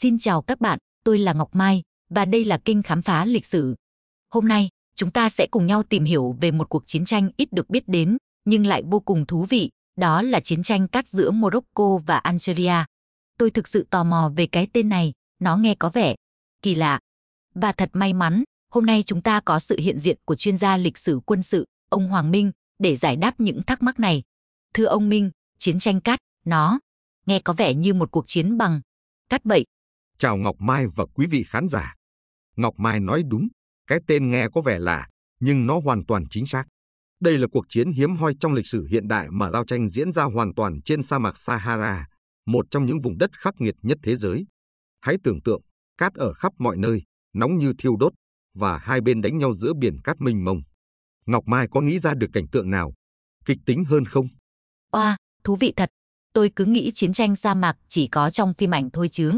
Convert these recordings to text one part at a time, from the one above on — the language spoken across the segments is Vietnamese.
Xin chào các bạn, tôi là Ngọc Mai và đây là kênh khám phá lịch sử. Hôm nay, chúng ta sẽ cùng nhau tìm hiểu về một cuộc chiến tranh ít được biết đến nhưng lại vô cùng thú vị, đó là chiến tranh cát giữa Morocco và Algeria. Tôi thực sự tò mò về cái tên này, nó nghe có vẻ kỳ lạ. Và thật may mắn, hôm nay chúng ta có sự hiện diện của chuyên gia lịch sử quân sự, ông Hoàng Minh, để giải đáp những thắc mắc này. Thưa ông Minh, chiến tranh cát, nó nghe có vẻ như một cuộc chiến bằng cát bậy. Chào Ngọc Mai và quý vị khán giả. Ngọc Mai nói đúng, cái tên nghe có vẻ lạ, nhưng nó hoàn toàn chính xác. Đây là cuộc chiến hiếm hoi trong lịch sử hiện đại mà giao tranh diễn ra hoàn toàn trên sa mạc Sahara, một trong những vùng đất khắc nghiệt nhất thế giới. Hãy tưởng tượng, cát ở khắp mọi nơi, nóng như thiêu đốt, và hai bên đánh nhau giữa biển cát mênh mông. Ngọc Mai có nghĩ ra được cảnh tượng nào? Kịch tính hơn không? Oa, thú vị thật. Tôi cứ nghĩ chiến tranh sa mạc chỉ có trong phim ảnh thôi chứ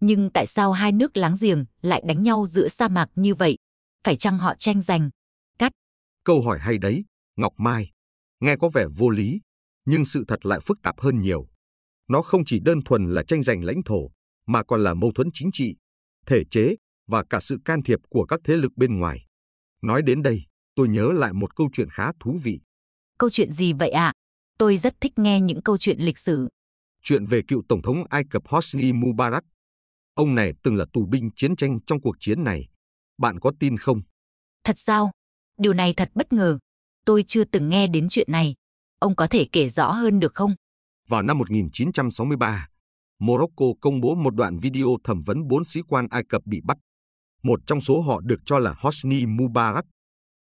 nhưng tại sao hai nước láng giềng lại đánh nhau giữa sa mạc như vậy? Phải chăng họ tranh giành? Cắt. Câu hỏi hay đấy, Ngọc Mai. Nghe có vẻ vô lý, nhưng sự thật lại phức tạp hơn nhiều. Nó không chỉ đơn thuần là tranh giành lãnh thổ, mà còn là mâu thuẫn chính trị, thể chế và cả sự can thiệp của các thế lực bên ngoài. Nói đến đây, tôi nhớ lại một câu chuyện khá thú vị. Câu chuyện gì vậy ạ? À? Tôi rất thích nghe những câu chuyện lịch sử. Chuyện về cựu Tổng thống Ai Cập Hosni Mubarak Ông này từng là tù binh chiến tranh trong cuộc chiến này. Bạn có tin không? Thật sao? Điều này thật bất ngờ. Tôi chưa từng nghe đến chuyện này. Ông có thể kể rõ hơn được không? Vào năm 1963, Morocco công bố một đoạn video thẩm vấn bốn sĩ quan Ai Cập bị bắt. Một trong số họ được cho là Hosni Mubarak.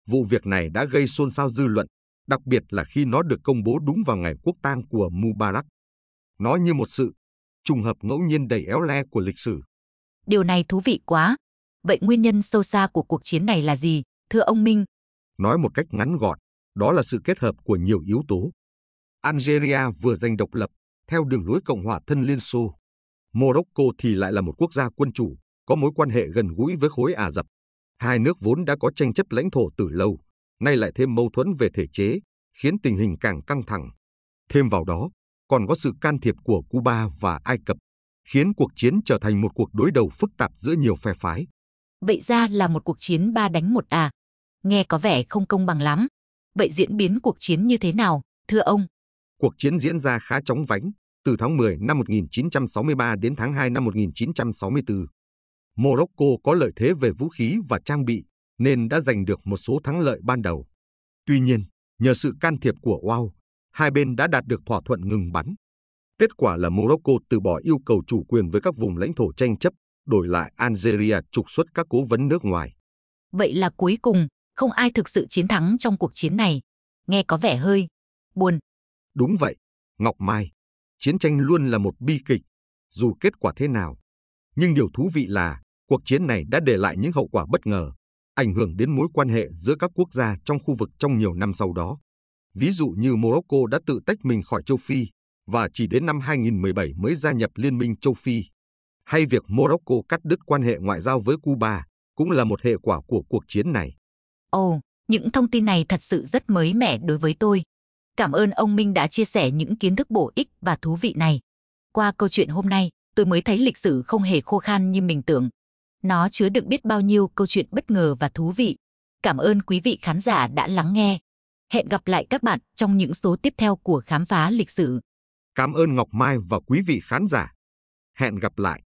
Vụ việc này đã gây xôn xao dư luận, đặc biệt là khi nó được công bố đúng vào ngày quốc tang của Mubarak. Nó như một sự trùng hợp ngẫu nhiên đầy éo le của lịch sử. Điều này thú vị quá. Vậy nguyên nhân sâu xa của cuộc chiến này là gì, thưa ông Minh? Nói một cách ngắn gọn, đó là sự kết hợp của nhiều yếu tố. Algeria vừa giành độc lập theo đường lối Cộng hòa thân Liên Xô. Morocco thì lại là một quốc gia quân chủ, có mối quan hệ gần gũi với khối Ả Rập. Hai nước vốn đã có tranh chấp lãnh thổ từ lâu, nay lại thêm mâu thuẫn về thể chế, khiến tình hình càng căng thẳng. Thêm vào đó, còn có sự can thiệp của Cuba và Ai Cập, khiến cuộc chiến trở thành một cuộc đối đầu phức tạp giữa nhiều phe phái. Vậy ra là một cuộc chiến ba đánh một à? Nghe có vẻ không công bằng lắm. Vậy diễn biến cuộc chiến như thế nào, thưa ông? Cuộc chiến diễn ra khá chóng vánh, từ tháng 10 năm 1963 đến tháng 2 năm 1964. Morocco có lợi thế về vũ khí và trang bị nên đã giành được một số thắng lợi ban đầu. Tuy nhiên, nhờ sự can thiệp của Wow hai bên đã đạt được thỏa thuận ngừng bắn. Kết quả là Morocco từ bỏ yêu cầu chủ quyền với các vùng lãnh thổ tranh chấp, đổi lại Algeria trục xuất các cố vấn nước ngoài. Vậy là cuối cùng, không ai thực sự chiến thắng trong cuộc chiến này. Nghe có vẻ hơi buồn. Đúng vậy, Ngọc Mai. Chiến tranh luôn là một bi kịch, dù kết quả thế nào. Nhưng điều thú vị là cuộc chiến này đã để lại những hậu quả bất ngờ, ảnh hưởng đến mối quan hệ giữa các quốc gia trong khu vực trong nhiều năm sau đó ví dụ như Morocco đã tự tách mình khỏi châu Phi và chỉ đến năm 2017 mới gia nhập Liên minh châu Phi, hay việc Morocco cắt đứt quan hệ ngoại giao với Cuba cũng là một hệ quả của cuộc chiến này. Ồ, oh, những thông tin này thật sự rất mới mẻ đối với tôi. Cảm ơn ông Minh đã chia sẻ những kiến thức bổ ích và thú vị này. Qua câu chuyện hôm nay, tôi mới thấy lịch sử không hề khô khan như mình tưởng. Nó chứa đựng biết bao nhiêu câu chuyện bất ngờ và thú vị. Cảm ơn quý vị khán giả đã lắng nghe. Hẹn gặp lại các bạn trong những số tiếp theo của Khám phá lịch sử. Cảm ơn Ngọc Mai và quý vị khán giả. Hẹn gặp lại.